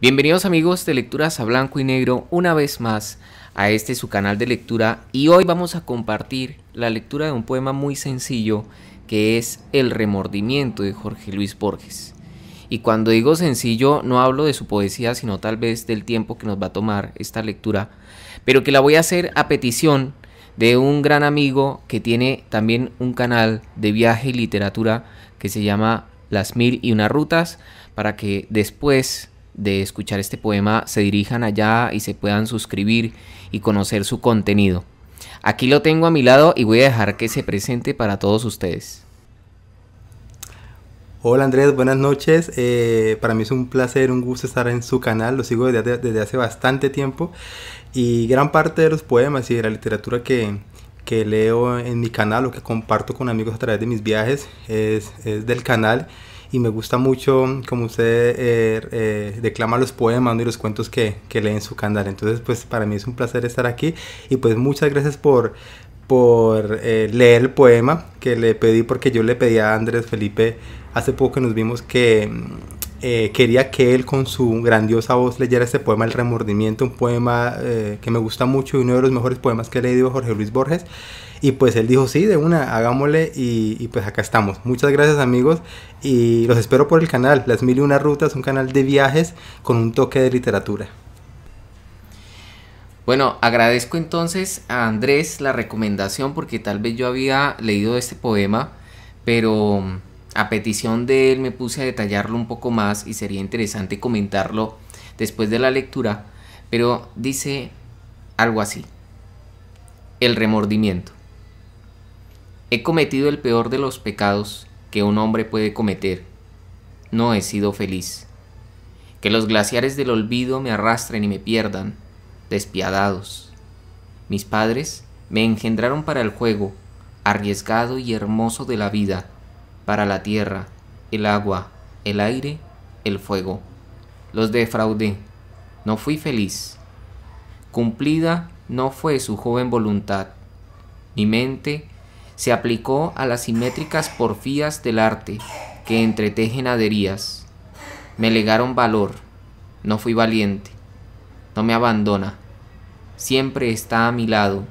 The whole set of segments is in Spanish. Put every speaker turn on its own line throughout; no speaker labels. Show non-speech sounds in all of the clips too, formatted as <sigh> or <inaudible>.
Bienvenidos amigos de Lecturas a Blanco y Negro una vez más a este su canal de lectura y hoy vamos a compartir la lectura de un poema muy sencillo que es El remordimiento de Jorge Luis Borges. Y cuando digo sencillo no hablo de su poesía sino tal vez del tiempo que nos va a tomar esta lectura, pero que la voy a hacer a petición de un gran amigo que tiene también un canal de viaje y literatura que se llama Las Mil y Unas Rutas para que después de escuchar este poema se dirijan allá y se puedan suscribir y conocer su contenido. Aquí lo tengo a mi lado y voy a dejar que se presente para todos ustedes.
Hola Andrés, buenas noches. Eh, para mí es un placer, un gusto estar en su canal. Lo sigo desde, hace bastante tiempo y gran parte de los poemas y de la literatura que, que leo en mi canal o que comparto con amigos a través de mis viajes es, es del canal y me gusta mucho como usted eh, eh, declama los poemas y los cuentos que, que lee en su canal. Entonces, pues para mí es un placer estar aquí y pues muchas gracias por, por eh, leer el poema que le pedí porque yo le pedí a Andrés Felipe hace poco que nos vimos que eh, quería que él con su grandiosa voz leyera este poema El remordimiento, un poema eh, que me gusta mucho y uno de los mejores poemas que he leído Jorge Luis Borges. Y pues él dijo, sí, de una, hagámosle y, y, pues acá estamos. Muchas gracias amigos y los espero por el canal, Las Mil y Una Rutas, un canal de viajes con un toque de literatura.
Bueno, agradezco entonces a Andrés la recomendación porque tal vez yo había leído este poema, pero a petición de él me puse a detallarlo un poco más y sería interesante comentarlo después de la lectura, pero dice algo así. El remordimiento. He cometido el peor de los pecados que un hombre puede cometer. No he sido feliz. Que los glaciares del olvido me arrastren y me pierdan, despiadados. Mis padres me engendraron para el juego, arriesgado y hermoso de la vida para la tierra, el agua, el aire, el fuego. Los defraudé, no fui feliz. Cumplida no fue su joven voluntad. Mi mente se aplicó a las simétricas porfías del arte que entretejen aderías. Me legaron valor, no fui valiente, no me abandona. Siempre está a mi lado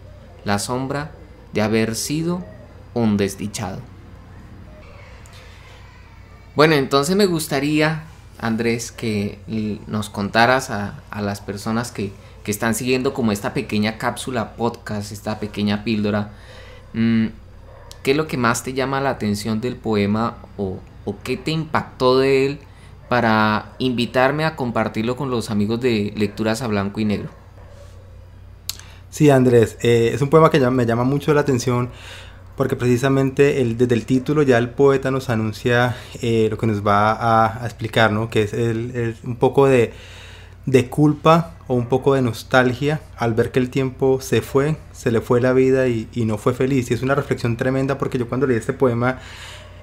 la sombra de haber sido un desdichado. Bueno, entonces me gustaría, Andrés, que nos contaras a, las personas que, están siguiendo como esta pequeña cápsula podcast, esta pequeña píldora, mm, ¿qué es lo que más te llama la atención del poema o, qué te impactó de él para invitarme a compartirlo con los amigos de Lecturas a Blanco y Negro?
Sí, Andrés, eh, es un poema que me llama mucho la atención porque precisamente el, desde el título ya el poeta nos anuncia eh, lo que nos va a, explicar, ¿no? que es el, un poco de, de, culpa o un poco de nostalgia al ver que el tiempo se fue, se le fue la vida y, no fue feliz. Y es una reflexión tremenda porque yo cuando leí este poema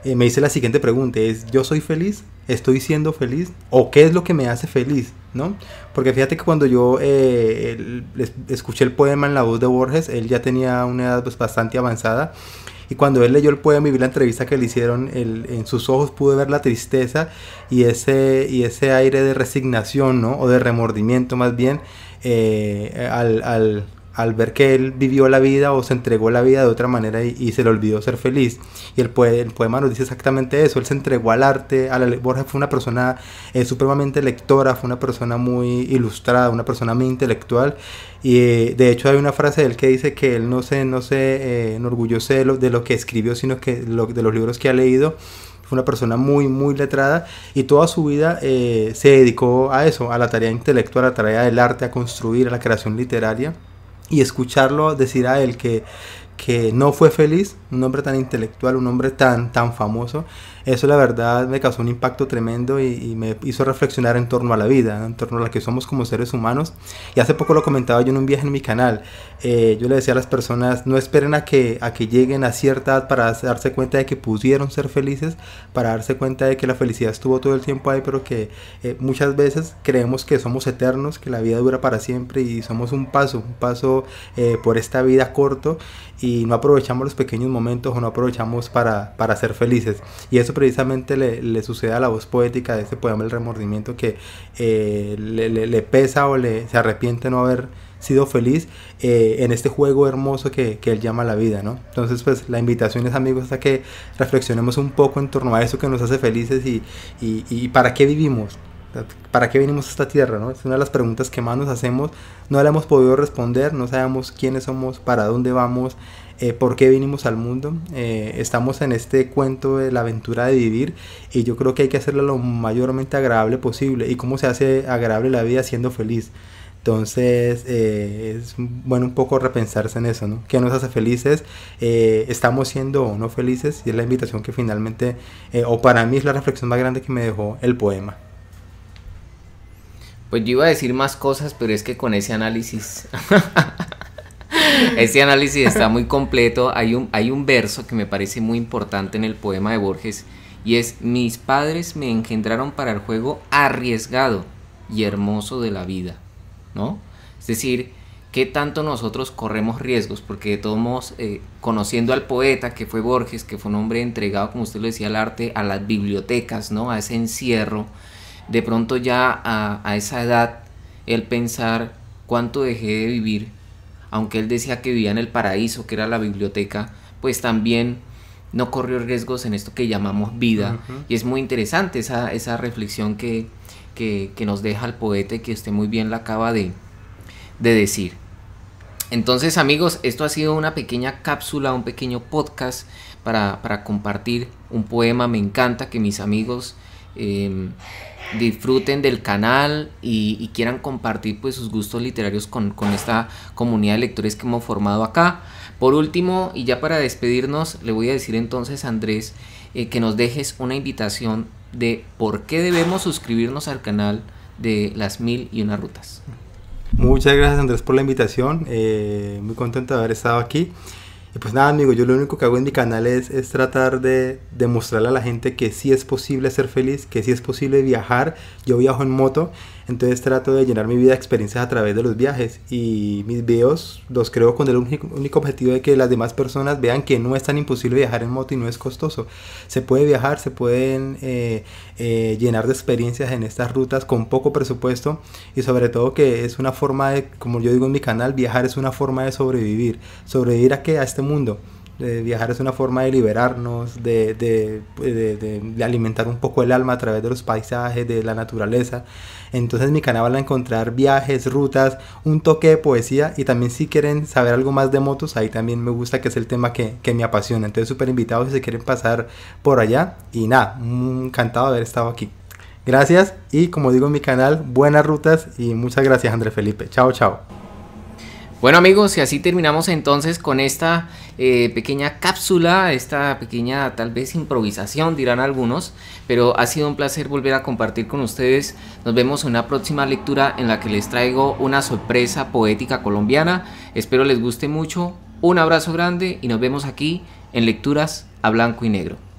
eh, me hice la siguiente pregunta, es ¿yo soy feliz? ¿Estoy siendo feliz? ¿O qué es lo que me hace feliz? ¿No? Porque fíjate que cuando yo eh, escuché el poema en la voz de Borges, él ya tenía una edad pues, bastante avanzada y cuando él leyó el poema y vi la entrevista que le hicieron, en sus ojos pude ver la tristeza y ese, y ese aire de resignación, ¿no? O de remordimiento más bien eh, al, al ver que él vivió la vida o se entregó la vida de otra manera y, se le olvidó ser feliz. Y el, poema nos dice exactamente eso, él se entregó al arte, a la, Borges fue una persona eh, supremamente lectora, fue una persona muy ilustrada, una persona muy intelectual. Y eh, de hecho hay una frase de él que dice que él no se, no se eh, de lo, que escribió, sino que de los libros que ha leído fue una persona muy, muy letrada y toda su vida se dedicó a eso, a la tarea intelectual, a la tarea del arte, a construir, a la creación literaria y escucharlo decir a él que, que no fue feliz, un hombre tan intelectual, un hombre tan, tan famoso, eso la verdad me causó un impacto tremendo y, me hizo reflexionar en torno a la vida, en torno a la que somos como seres humanos. Y hace poco lo comentaba yo en un viaje en mi canal. Eh, yo le decía a las personas, no esperen a que, a que lleguen a cierta edad para darse cuenta de que pudieron ser felices, para darse cuenta de que la felicidad estuvo todo el tiempo ahí, pero que eh, muchas veces creemos que somos eternos, que la vida dura para siempre y somos un paso, un paso eh, por esta vida corto y no aprovechamos los pequeños momentos o no aprovechamos para, para ser felices. Y eso precisamente le, sucede a la voz poética de este poema El remordimiento que eh, le, pesa o le, se arrepiente no haber sido feliz eh, en este juego hermoso que, él llama la vida, ¿no? Entonces, pues la invitación es, amigos, a que reflexionemos un poco en torno a eso que nos hace felices y para qué vivimos, ¿Para qué venimos a esta tierra? ¿no? Es una de las preguntas que más nos hacemos, no la hemos podido responder, no sabemos quiénes somos, para dónde vamos, eh, por qué vinimos al mundo. Eh, estamos en este cuento de la aventura de vivir y yo creo que hay que hacerlo lo mayormente agradable posible. ¿Y cómo se hace agradable la vida siendo feliz? Entonces eh, es bueno un poco repensarse en eso, ¿no? ¿Qué nos hace felices? ¿Estamos siendo o no felices? Y es la invitación que finalmente, o para mí es la reflexión más grande que me dejó el poema.
Pues yo iba a decir más cosas, pero es que con ese análisis... <laughs> este análisis está muy completo. Hay un, hay un verso que me parece muy importante en el poema de Borges y es, mis padres me engendraron para el juego arriesgado y hermoso de la vida, ¿no? Es decir, qué tanto nosotros corremos riesgos, porque de todos modos, eh, conociendo al poeta que fue Borges, que fue un hombre entregado, como usted lo decía, al arte, a las bibliotecas, ¿no? A ese encierro, de pronto ya a, esa edad, él pensar cuánto dejé de vivir, aunque él decía que vivía en el paraíso, que era la biblioteca, pues también no corrió riesgos en esto que llamamos vida. Y es muy interesante esa, reflexión que, nos deja el poeta y que usted muy bien la acaba de, de decir. Entonces amigos, esto ha sido una pequeña cápsula, un pequeño podcast para, para compartir un poema, me encanta que mis amigos em, disfruten del canal y, quieran compartir pues sus gustos literarios con, esta comunidad de lectores que hemos formado acá. Por último, y ya para despedirnos, le voy a decir entonces a Andrés eh, que nos dejes una invitación de por qué debemos suscribirnos al canal de las mil y unas rutas. Muchas
gracias Andrés por la invitación, eh, muy contento de haber estado aquí. Y pues nada, amigo, yo lo único que hago en mi canal es, tratar de demostrarle a la gente que sí es posible ser feliz, que sí es posible viajar. Yo viajo en moto, entonces trato de llenar mi vida de experiencias a través de los viajes. Y mis videos los creo con el único, objetivo de que las demás personas vean que no es tan imposible viajar en moto y no es costoso. Se puede viajar, se pueden eh, eh, llenar de experiencias en estas rutas con poco presupuesto y sobre todo que es una forma de, como yo digo en mi canal, viajar es una forma de sobrevivir. ¿Sobrevivir a que A este mundo. viajar es una forma de liberarnos, pues, de, alimentar un poco el alma a través de los paisajes, de la naturaleza. Entonces mi canal va a encontrar viajes, rutas, un toque de poesía y también si quieren saber algo más de motos, ahí también me gusta que es el tema que, que me apasiona. Entonces súper invitados si se quieren pasar por allá y nada, encantado de haber estado aquí. Gracias y como digo en mi canal, buenas rutas y muchas gracias andrés Felipe. Chao, chao. Bueno amigos, y así
terminamos entonces con esta eh, pequeña cápsula, esta pequeña tal vez improvisación dirán algunos, pero ha sido un placer volver a compartir con ustedes. Nos vemos en una próxima lectura en la que les traigo una sorpresa poética colombiana. Espero les guste mucho, un abrazo grande y nos vemos aquí en Lecturas a Blanco y Negro.